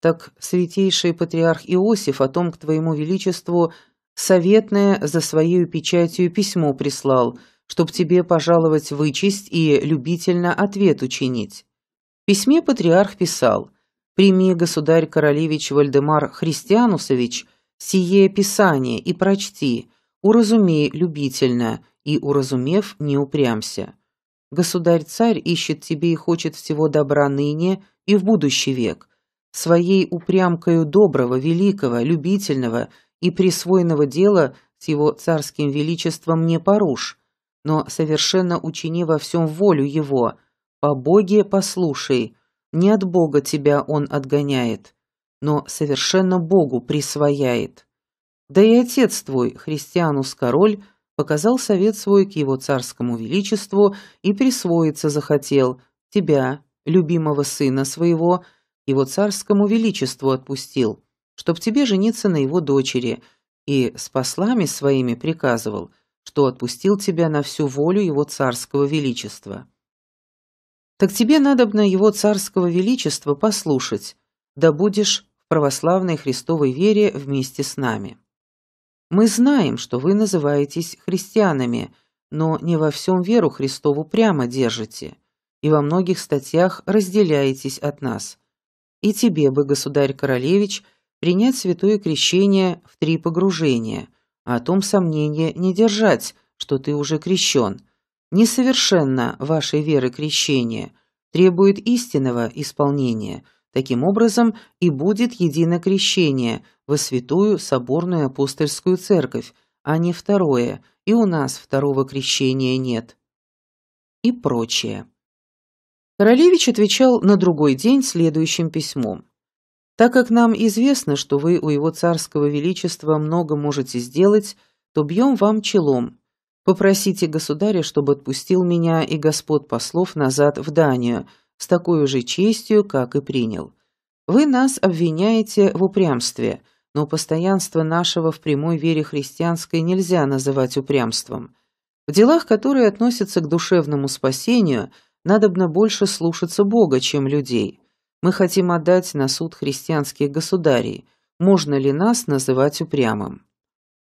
Так святейший патриарх Иосиф о том к твоему величеству советное за своею печатью письмо прислал, чтоб тебе пожаловать вычесть и любительно ответ учинить. В письме патриарх писал «Прими, государь-королевич Вальдемар Христианусович, сие писание и прочти, уразумей любительно, и, уразумев, не упрямся. Государь-царь ищет тебе и хочет всего добра ныне и в будущий век, своей упрямкою доброго, великого, любительного и присвоенного дела с его царским величеством не поруш, но совершенно учини во всем волю его, по Боге послушай, не от Бога тебя он отгоняет, но совершенно Богу присвояет. Да и отец твой, христианус король, показал совет свой к его царскому величеству и присвоиться захотел тебя, любимого сына своего, его царскому величеству отпустил, чтоб тебе жениться на его дочери, и с послами своими приказывал, что отпустил тебя на всю волю его царского величества. Так тебе надобно его царского величества послушать, да будешь в православной христовой вере вместе с нами. Мы знаем, что вы называетесь христианами, но не во всем веру Христову прямо держите, и во многих статьях разделяетесь от нас – и тебе бы, государь-королевич, принять святое крещение в три погружения, а о том сомнения не держать, что ты уже крещен. Несовершенно вашей веры крещение требует истинного исполнения, таким образом и будет едино крещение во святую соборную апостольскую церковь, а не второе, и у нас второго крещения нет. И прочее. Королевич отвечал на другой день следующим письмом. «Так как нам известно, что вы у его царского величества много можете сделать, то бьем вам челом. Попросите государя, чтобы отпустил меня и господ послов назад в Данию, с такой же честью, как и принял. Вы нас обвиняете в упрямстве, но постоянство нашего в прямой вере христианской нельзя называть упрямством. В делах, которые относятся к душевному спасению – Надобно больше слушаться Бога, чем людей. Мы хотим отдать на суд христианских государей. Можно ли нас называть упрямым?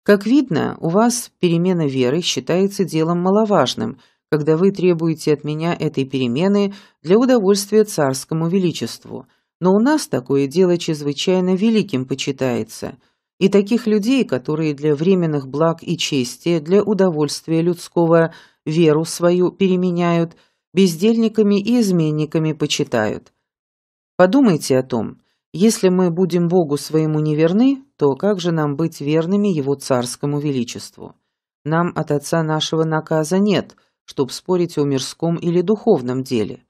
Как видно, у вас перемена веры считается делом маловажным, когда вы требуете от меня этой перемены для удовольствия царскому величеству. Но у нас такое дело чрезвычайно великим почитается. И таких людей, которые для временных благ и чести, для удовольствия людского веру свою переменяют – бездельниками и изменниками почитают. Подумайте о том, если мы будем Богу своему неверны, то как же нам быть верными Его царскому величеству? Нам от Отца нашего наказа нет, чтоб спорить о мирском или духовном деле.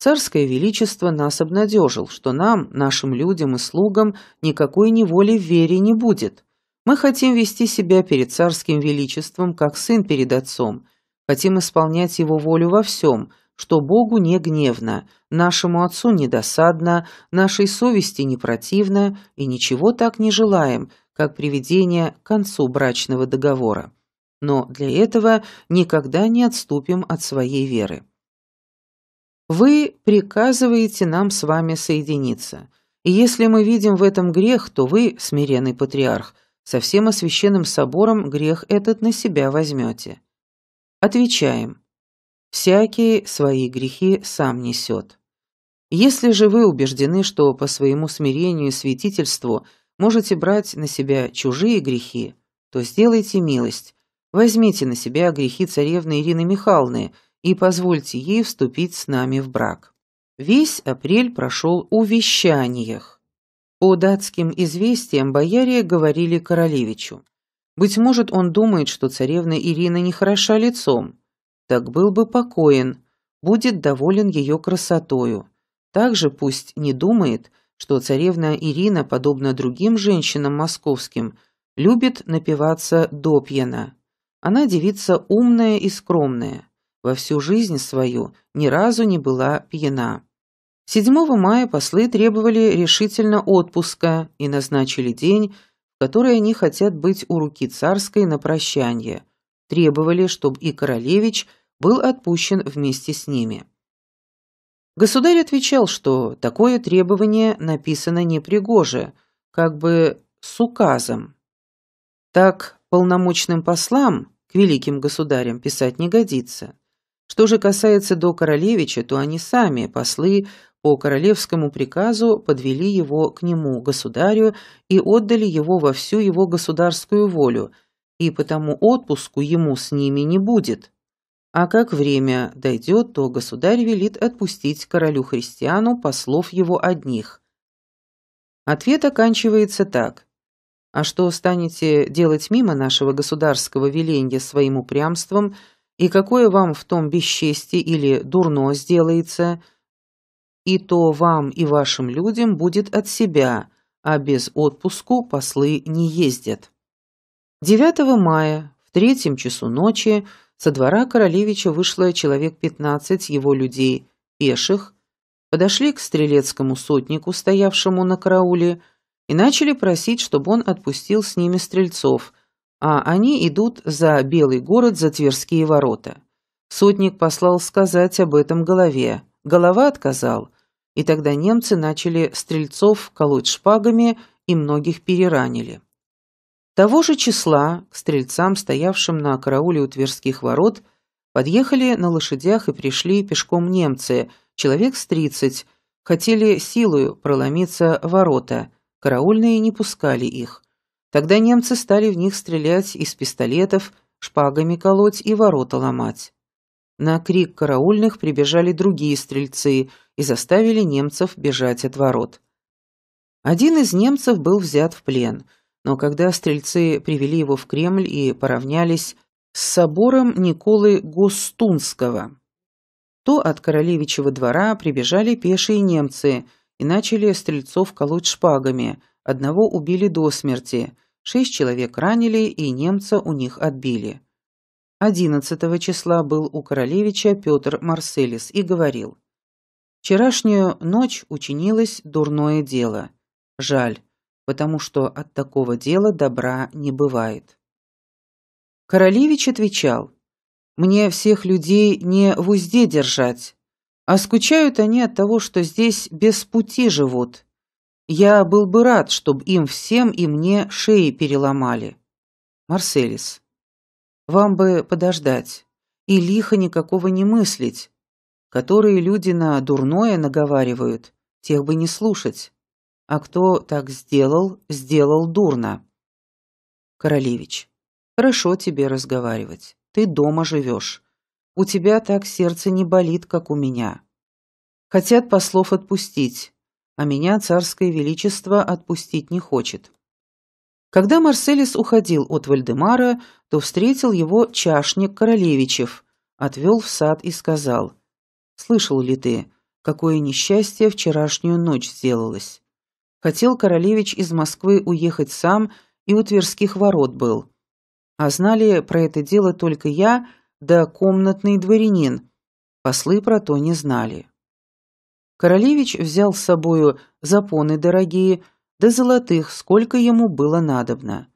Царское Величество нас обнадежил, что нам, нашим людям и слугам, никакой неволи в вере не будет. Мы хотим вести себя перед Царским Величеством, как сын перед Отцом, хотим исполнять Его волю во всем – что Богу не гневно, нашему Отцу не досадно, нашей совести не противно и ничего так не желаем, как приведение к концу брачного договора. Но для этого никогда не отступим от своей веры. Вы приказываете нам с вами соединиться. И если мы видим в этом грех, то вы, смиренный патриарх, со всем освященным собором грех этот на себя возьмете. Отвечаем всякие свои грехи сам несет. Если же вы убеждены, что по своему смирению и святительству можете брать на себя чужие грехи, то сделайте милость, возьмите на себя грехи царевны Ирины Михайловны и позвольте ей вступить с нами в брак. Весь апрель прошел у вещаниях. По датским известиям бояре говорили королевичу. Быть может, он думает, что царевна Ирина не хороша лицом так был бы покоен, будет доволен ее красотою. Также пусть не думает, что царевна Ирина, подобно другим женщинам московским, любит напиваться до пьяна. Она девица умная и скромная, во всю жизнь свою ни разу не была пьяна. 7 мая послы требовали решительно отпуска и назначили день, в который они хотят быть у руки царской на прощание – требовали, чтобы и королевич был отпущен вместе с ними. Государь отвечал, что такое требование написано непригоже, как бы с указом. Так полномочным послам к великим государям писать не годится. Что же касается до королевича, то они сами, послы, по королевскому приказу подвели его к нему, государю, и отдали его во всю его государскую волю – и потому отпуску ему с ними не будет. А как время дойдет, то государь велит отпустить королю Христиану послов его одних. Ответ оканчивается так. А что станете делать мимо нашего государского веленья своим упрямством, и какое вам в том бесчестие или дурно сделается, и то вам и вашим людям будет от себя, а без отпуску послы не ездят. 9 мая в третьем часу ночи со двора королевича вышло человек 15 его людей, пеших, подошли к стрелецкому сотнику, стоявшему на карауле, и начали просить, чтобы он отпустил с ними стрельцов, а они идут за Белый город, за Тверские ворота. Сотник послал сказать об этом голове. Голова отказал, и тогда немцы начали стрельцов колоть шпагами и многих переранили. Того же числа к стрельцам, стоявшим на карауле у Тверских ворот, подъехали на лошадях и пришли пешком немцы, человек с тридцать, хотели силою проломиться ворота, караульные не пускали их. Тогда немцы стали в них стрелять из пистолетов, шпагами колоть и ворота ломать. На крик караульных прибежали другие стрельцы и заставили немцев бежать от ворот. Один из немцев был взят в плен – но когда стрельцы привели его в Кремль и поравнялись с собором Николы Гостунского, то от королевичьего двора прибежали пешие немцы и начали стрельцов колоть шпагами, одного убили до смерти, шесть человек ранили и немца у них отбили. 11 числа был у королевича Петр Марселис и говорил – Вчерашнюю ночь учинилось дурное дело. Жаль, потому что от такого дела добра не бывает. Королевич отвечал, «Мне всех людей не в узде держать, а скучают они от того, что здесь без пути живут. Я был бы рад, чтобы им всем и мне шеи переломали». Марселис, «Вам бы подождать и лихо никакого не мыслить, которые люди на дурное наговаривают, тех бы не слушать. А кто так сделал, сделал дурно. Королевич. Хорошо тебе разговаривать. Ты дома живешь. У тебя так сердце не болит, как у меня. Хотят послов отпустить, а меня царское величество отпустить не хочет. Когда Марселис уходил от Вальдемара, то встретил его чашник Королевичев, отвел в сад и сказал, «Слышал ли ты, какое несчастье вчерашнюю ночь сделалось? Хотел Королевич из Москвы уехать сам и у Тверских ворот был. А знали про это дело только я, да комнатный дворянин. Послы про то не знали. Королевич взял с собою запоны дорогие, да золотых, сколько ему было надобно.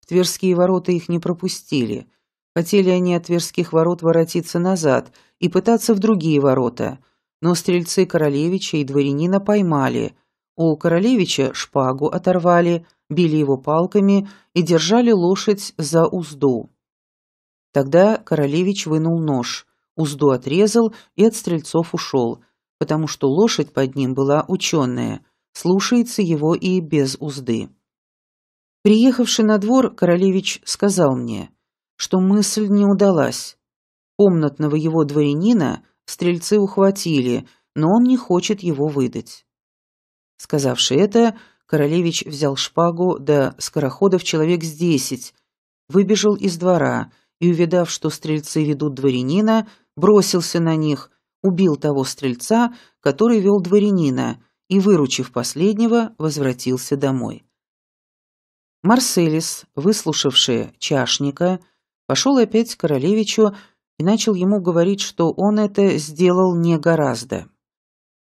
В Тверские ворота их не пропустили. Хотели они от Тверских ворот воротиться назад и пытаться в другие ворота, но стрельцы королевича и дворянина поймали – у королевича шпагу оторвали, били его палками и держали лошадь за узду. Тогда королевич вынул нож, узду отрезал и от стрельцов ушел, потому что лошадь под ним была ученая, слушается его и без узды. Приехавший на двор, королевич сказал мне, что мысль не удалась. Комнатного его дворянина стрельцы ухватили, но он не хочет его выдать. Сказавши это, королевич взял шпагу, до скороходов человек с десять, выбежал из двора и, увидав, что стрельцы ведут дворянина, бросился на них, убил того стрельца, который вел дворянина, и, выручив последнего, возвратился домой. Марселис, выслушавший чашника, пошел опять к королевичу и начал ему говорить, что он это сделал не гораздо.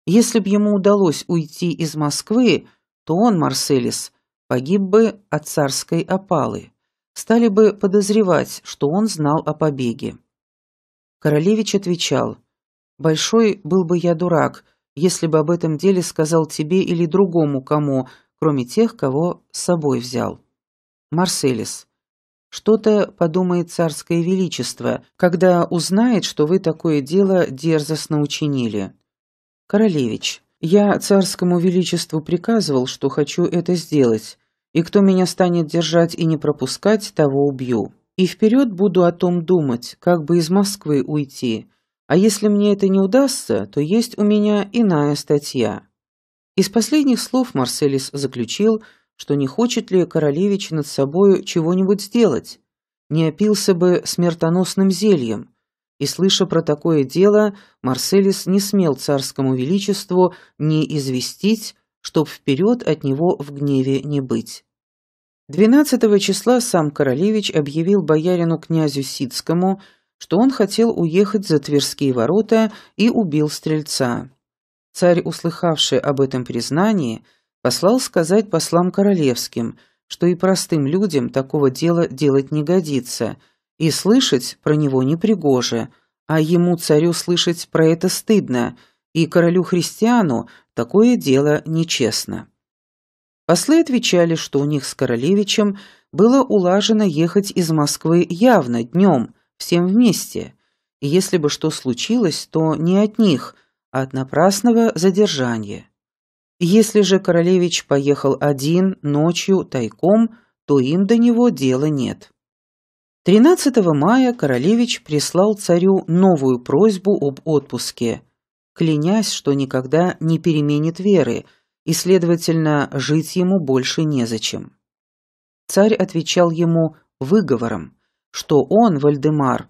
Если б ему удалось уйти из Москвы, то он, Марселис, погиб бы от царской опалы. Стали бы подозревать, что он знал о побеге. Королевич отвечал, «Большой был бы я дурак, если бы об этом деле сказал тебе или другому кому, кроме тех, кого с собой взял». Марселис, «Что-то подумает царское величество, когда узнает, что вы такое дело дерзостно учинили». «Королевич, я царскому величеству приказывал, что хочу это сделать, и кто меня станет держать и не пропускать, того убью. И вперед буду о том думать, как бы из Москвы уйти, а если мне это не удастся, то есть у меня иная статья». Из последних слов Марселис заключил, что не хочет ли королевич над собою чего-нибудь сделать, не опился бы смертоносным зельем, и, слыша про такое дело, Марселис не смел царскому величеству не известить, чтоб вперед от него в гневе не быть. 12 числа сам королевич объявил боярину князю Сицкому, что он хотел уехать за Тверские ворота и убил стрельца. Царь, услыхавший об этом признании, послал сказать послам королевским, что и простым людям такого дела делать не годится – и слышать про него непригоже, а ему, царю, слышать про это стыдно, и королю-христиану такое дело нечестно. Послы отвечали, что у них с королевичем было улажено ехать из Москвы явно, днем, всем вместе, и если бы что случилось, то не от них, а от напрасного задержания. Если же королевич поехал один, ночью, тайком, то им до него дела нет. 13 мая королевич прислал царю новую просьбу об отпуске, клянясь, что никогда не переменит веры, и, следовательно, жить ему больше незачем. Царь отвечал ему выговором, что он, Вальдемар,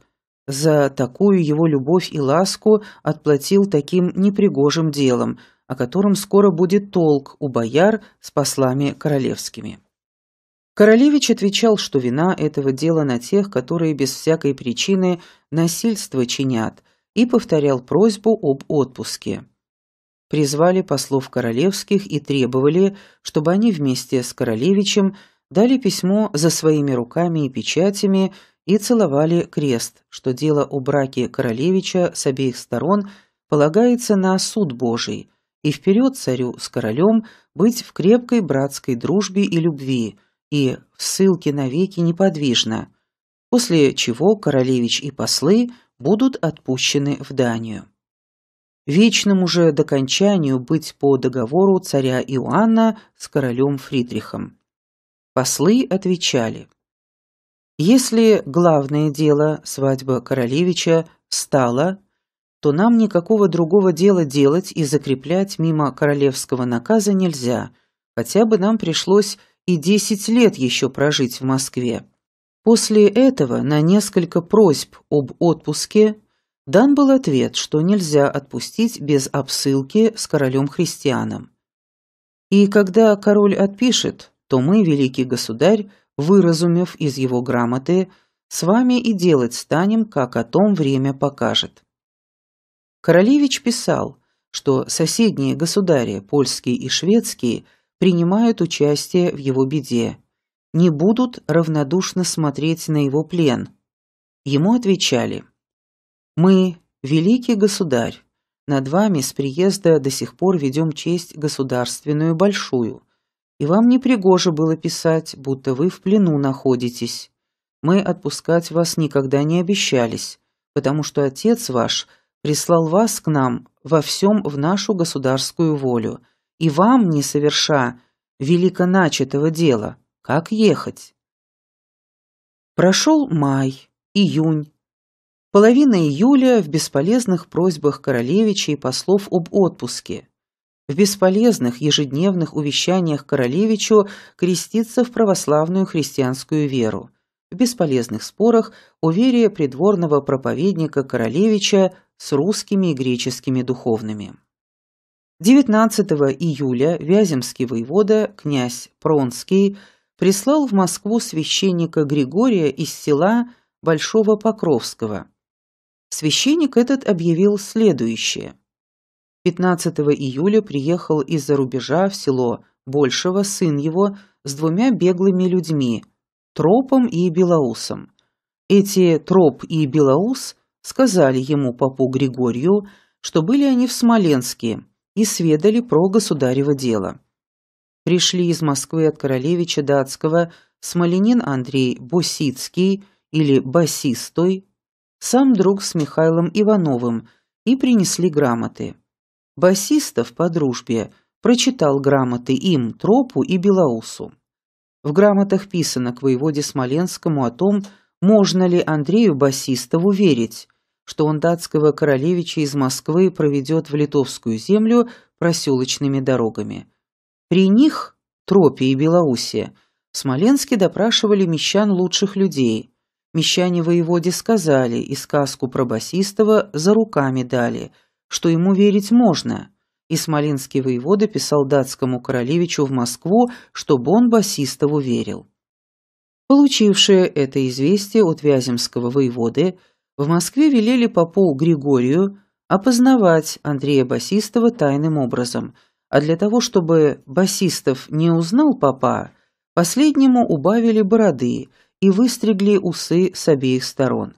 за такую его любовь и ласку отплатил таким непригожим делом, о котором скоро будет толк у бояр с послами королевскими. Королевич отвечал, что вина этого дела на тех, которые без всякой причины насильство чинят, и повторял просьбу об отпуске. Призвали послов королевских и требовали, чтобы они вместе с королевичем дали письмо за своими руками и печатями и целовали крест, что дело о браке королевича с обеих сторон полагается на суд Божий, и вперед царю с королем быть в крепкой братской дружбе и любви – и в ссылке навеки неподвижно, после чего королевич и послы будут отпущены в Данию. Вечным уже до кончанию быть по договору царя Иоанна с королем Фридрихом. Послы отвечали. Если главное дело, свадьба королевича, стала, то нам никакого другого дела делать и закреплять мимо королевского наказа нельзя, хотя бы нам пришлось и 10 лет еще прожить в Москве. После этого на несколько просьб об отпуске дан был ответ, что нельзя отпустить без обсылки с королем-христианом. И когда король отпишет, то мы, великий государь, выразумев из его грамоты, с вами и делать станем, как о том время покажет. Королевич писал, что соседние государи, польские и шведские – принимают участие в его беде, не будут равнодушно смотреть на его плен. Ему отвечали «Мы, великий государь, над вами с приезда до сих пор ведем честь государственную большую, и вам не пригоже было писать, будто вы в плену находитесь. Мы отпускать вас никогда не обещались, потому что отец ваш прислал вас к нам во всем в нашу государскую волю» и вам не соверша велико дела, как ехать? Прошел май, июнь. Половина июля в бесполезных просьбах королевича и послов об отпуске. В бесполезных ежедневных увещаниях королевичу креститься в православную христианскую веру. В бесполезных спорах о вере придворного проповедника королевича с русскими и греческими духовными. 19 июля Вяземский воевода, князь Пронский, прислал в Москву священника Григория из села Большого Покровского. Священник этот объявил следующее. 15 июля приехал из-за рубежа в село Большего сын его с двумя беглыми людьми – Тропом и Белоусом. Эти Троп и Белоус сказали ему попу Григорию, что были они в Смоленске – и сведали про государево дело. Пришли из Москвы от королевича датского смоленин Андрей Босицкий или Басистой, сам друг с Михаилом Ивановым, и принесли грамоты. Басистов по дружбе прочитал грамоты им, Тропу и Белоусу. В грамотах писано к воеводе Смоленскому о том, можно ли Андрею Басистову верить, что он датского королевича из Москвы проведет в литовскую землю проселочными дорогами. При них, Тропе и Белоусия, в Смоленске допрашивали мещан лучших людей. Мещане воеводе сказали и сказку про Басистова за руками дали, что ему верить можно. И смоленский воевода писал датскому королевичу в Москву, чтобы он Басистову верил. Получившее это известие от Вяземского воеводы – в Москве велели попу Григорию опознавать Андрея Басистова тайным образом, а для того, чтобы Басистов не узнал папа, последнему убавили бороды и выстригли усы с обеих сторон.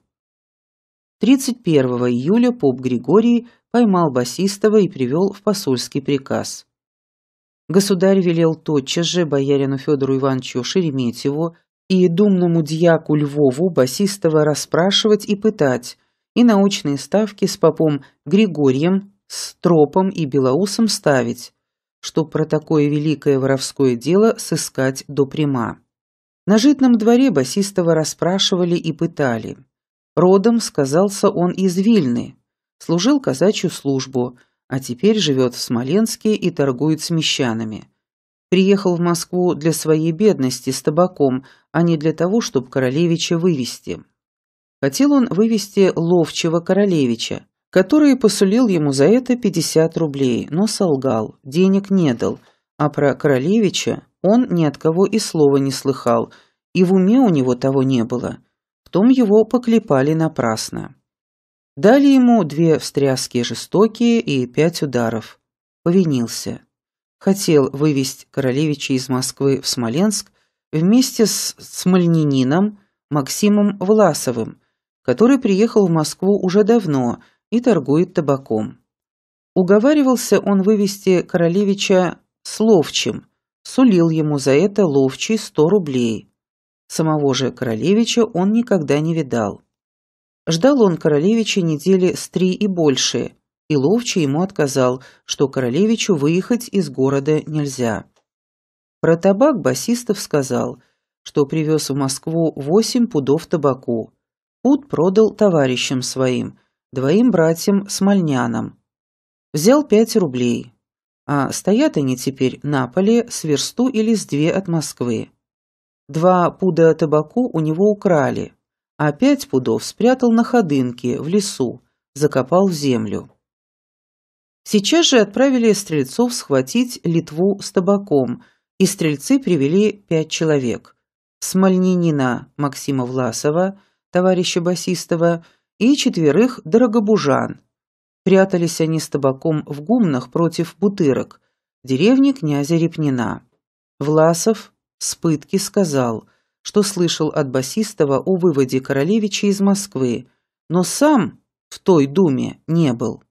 31 июля поп Григорий поймал Басистова и привел в посольский приказ. Государь велел тотчас же боярину Федору Ивановичу Шереметьеву и думному дьяку Львову Басистова расспрашивать и пытать, и научные ставки с попом Григорием, Стропом и Белоусом ставить, чтоб про такое великое воровское дело сыскать до прима. На житном дворе Басистова расспрашивали и пытали. Родом сказался он из Вильны, служил казачью службу, а теперь живет в Смоленске и торгует с мещанами – приехал в Москву для своей бедности с табаком, а не для того, чтобы королевича вывести. Хотел он вывести ловчего королевича, который посулил ему за это 50 рублей, но солгал, денег не дал, а про королевича он ни от кого и слова не слыхал, и в уме у него того не было. В том его поклепали напрасно. Дали ему две встряски жестокие и пять ударов. Повинился хотел вывести королевича из Москвы в Смоленск вместе с смольнянином Максимом Власовым, который приехал в Москву уже давно и торгует табаком. Уговаривался он вывести королевича с ловчим, сулил ему за это ловчий 100 рублей. Самого же королевича он никогда не видал. Ждал он королевича недели с три и большие и ловче ему отказал, что королевичу выехать из города нельзя. Про табак басистов сказал, что привез в Москву восемь пудов табаку. Пуд продал товарищам своим, двоим братьям Смольнянам. Взял пять рублей. А стоят они теперь на поле с версту или с две от Москвы. Два пуда табаку у него украли, а пять пудов спрятал на ходынке в лесу, закопал в землю. Сейчас же отправили стрельцов схватить Литву с табаком, и стрельцы привели пять человек. Смольнинина Максима Власова, товарища Басистова, и четверых дорогобужан. Прятались они с табаком в гумнах против бутырок, деревни князя Репнина. Власов с пытки сказал, что слышал от Басистова о выводе королевича из Москвы, но сам в той думе не был.